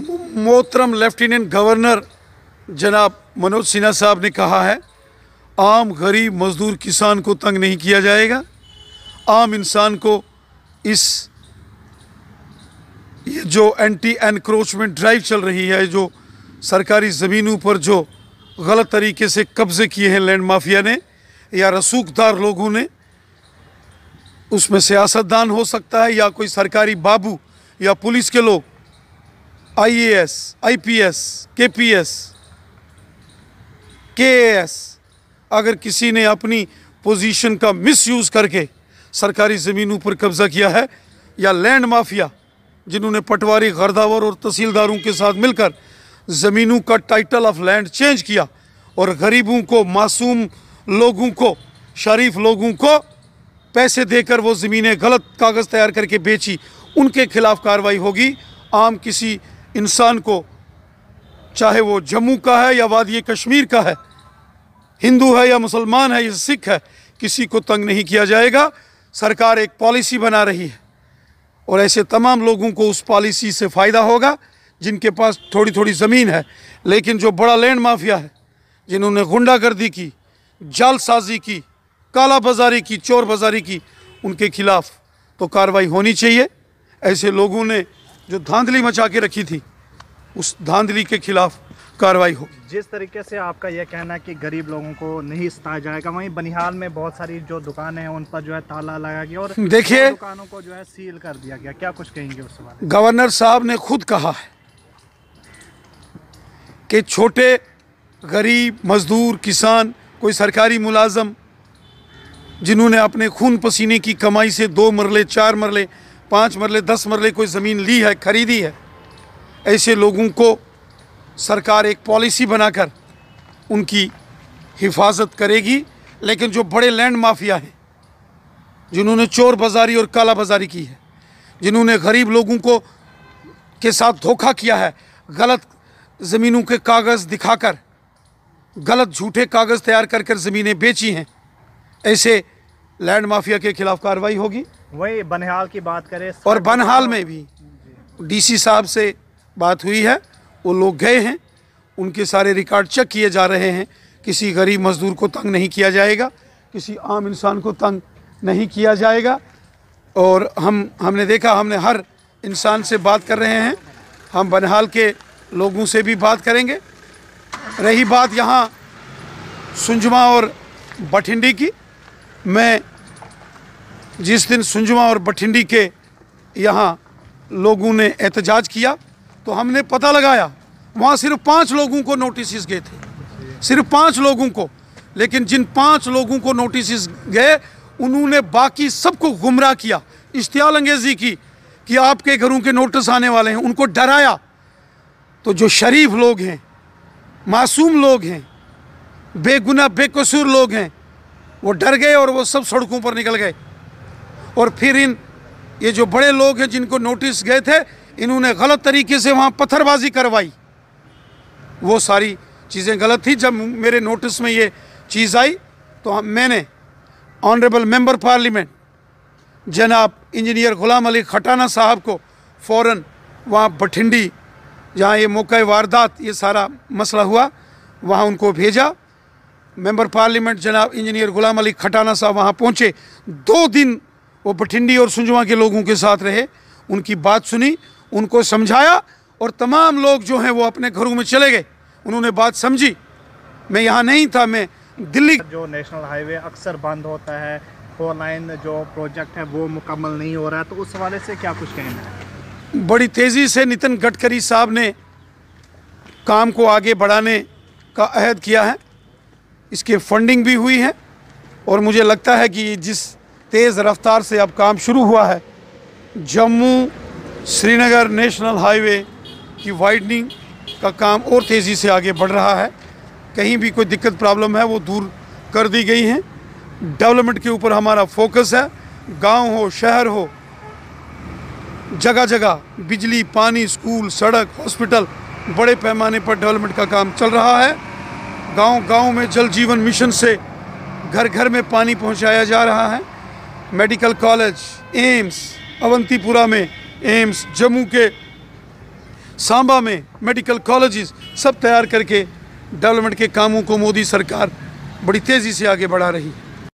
मोहतरम lieutenant governor जनाब मनोज सिन्हा साहब ने कहा है आम गरीब मजदूर किसान को तंग नहीं किया जाएगा आम इंसान को इस ये जो एंटी एनक्रोचमेंट ड्राइव चल रही है जो सरकारी ज़मीनों पर जो गलत तरीके से कब्ज़े किए हैं लैंड माफिया ने या रसूखदार लोगों ने उसमें सियासतदान हो सकता है या कोई सरकारी बाबू या पुलिस के लोग आईएएस, आईपीएस, केपीएस, केएएस अगर किसी ने अपनी पोजीशन का मिसयूज़ करके सरकारी ज़मीनों पर कब्ज़ा किया है या लैंड माफिया जिन्होंने पटवारी गर्दावर और तहसीलदारों के साथ मिलकर ज़मीनों का टाइटल ऑफ लैंड चेंज किया और गरीबों को मासूम लोगों को शरीफ लोगों को पैसे देकर वो ज़मीनें गलत कागज़ तैयार करके बेची उनके खिलाफ कार्रवाई होगी आम किसी इंसान को चाहे वो जम्मू का है या वादी कश्मीर का है हिंदू है या मुसलमान है या सिख है किसी को तंग नहीं किया जाएगा सरकार एक पॉलिसी बना रही है और ऐसे तमाम लोगों को उस पॉलिसी से फ़ायदा होगा जिनके पास थोड़ी थोड़ी ज़मीन है लेकिन जो बड़ा लैंड माफिया है जिन्होंने गुंडागर्दी की जालसाजी की काला बाजारी की चोर बाजारी की उनके खिलाफ तो कार्रवाई होनी चाहिए ऐसे लोगों ने जो धांधली मचा के रखी थी उस धांधली के खिलाफ कार्रवाई हो जिस तरीके से आपका यह कहना है कि गरीब लोगों को नहीं सताया जाएगा वहीं बनिहाल में बहुत सारी जो दुकानें हैं उन पर जो है ताला लगाया गया और देखिए दुकानों को जो है सील कर दिया गया क्या कुछ कहेंगे उस बारे गवर्नर साहब ने खुद कहा है कि छोटे गरीब मजदूर किसान कोई सरकारी मुलाजम जिन्होंने अपने खून पसीने की कमाई से दो मरले चार मरले पाँच मरले दस मरले कोई ज़मीन ली है खरीदी है ऐसे लोगों को सरकार एक पॉलिसी बनाकर उनकी हिफाजत करेगी लेकिन जो बड़े लैंड माफिया हैं जिन्होंने चोर बाजारी और काला बाजारी की है जिन्होंने गरीब लोगों को के साथ धोखा किया है गलत ज़मीनों के कागज़ दिखाकर गलत झूठे कागज़ तैयार कर कर ज़मीनें बेची हैं ऐसे लैंड माफिया के खिलाफ कार्रवाई होगी वही बनहाल की बात करें और बनहाल में भी डीसी साहब से बात हुई है वो लोग गए हैं उनके सारे रिकॉर्ड चेक किए जा रहे हैं किसी गरीब मजदूर को तंग नहीं किया जाएगा किसी आम इंसान को तंग नहीं किया जाएगा और हम हमने देखा हमने हर इंसान से बात कर रहे हैं हम बनहाल के लोगों से भी बात करेंगे रही बात यहाँ सुंजमा और बठिंडी की मैं जिस दिन सुंजवा और बठिंडी के यहाँ लोगों ने एहतजाज किया तो हमने पता लगाया वहाँ सिर्फ पाँच लोगों को नोटिस गए थे सिर्फ पाँच लोगों को लेकिन जिन पाँच लोगों को नोटिस गए उन्होंने बाकी सबको गुमराह किया इश्तियाल अंगेजी की कि आपके घरों के नोटिस आने वाले हैं उनको डराया तो जो शरीफ लोग हैं मासूम लोग हैं बेगुना बेकसूर लोग हैं वो डर गए और वो सब सड़कों पर निकल गए और फिर इन ये जो बड़े लोग हैं जिनको नोटिस गए थे इन्होंने गलत तरीके से वहाँ पत्थरबाजी करवाई वो सारी चीज़ें गलत थी जब मेरे नोटिस में ये चीज़ आई तो मैंने ऑनरेबल मेंबर पार्लियामेंट जनाब इंजीनियर गुलाम अली खटाना साहब को फ़ौर वहाँ बठिंडी जहाँ ये मौका वारदात ये सारा मसला हुआ वहाँ उनको भेजा मेंबर पार्लियामेंट जनाब इंजीनियर गुलाम अली खटाना साहब वहाँ पहुँचे दो दिन वो बठिंडी और सुंजवा के लोगों के साथ रहे उनकी बात सुनी उनको समझाया और तमाम लोग जो हैं वो अपने घरों में चले गए उन्होंने बात समझी मैं यहाँ नहीं था मैं दिल्ली जो नेशनल हाईवे अक्सर बंद होता है फोर लाइन जो प्रोजेक्ट है वो मुकम्मल नहीं हो रहा है तो उस हवाले से क्या कुछ कहना है बड़ी तेज़ी से नितिन गडकरी साहब ने काम को आगे बढ़ाने का अहद किया है इसके फंडिंग भी हुई है और मुझे लगता है कि जिस तेज़ रफ्तार से अब काम शुरू हुआ है जम्मू श्रीनगर नेशनल हाईवे की वाइडनिंग का काम और तेज़ी से आगे बढ़ रहा है कहीं भी कोई दिक्कत प्रॉब्लम है वो दूर कर दी गई हैं डेवलपमेंट के ऊपर हमारा फोकस है गांव हो शहर हो जगह जगह बिजली पानी स्कूल सड़क हॉस्पिटल बड़े पैमाने पर डेवलपमेंट का काम चल रहा है गांव गांव में जल जीवन मिशन से घर घर में पानी पहुंचाया जा रहा है मेडिकल कॉलेज एम्स अवंतीपुरा में एम्स जम्मू के सांबा में मेडिकल कॉलेजेस सब तैयार करके डेवलपमेंट के कामों को मोदी सरकार बड़ी तेज़ी से आगे बढ़ा रही है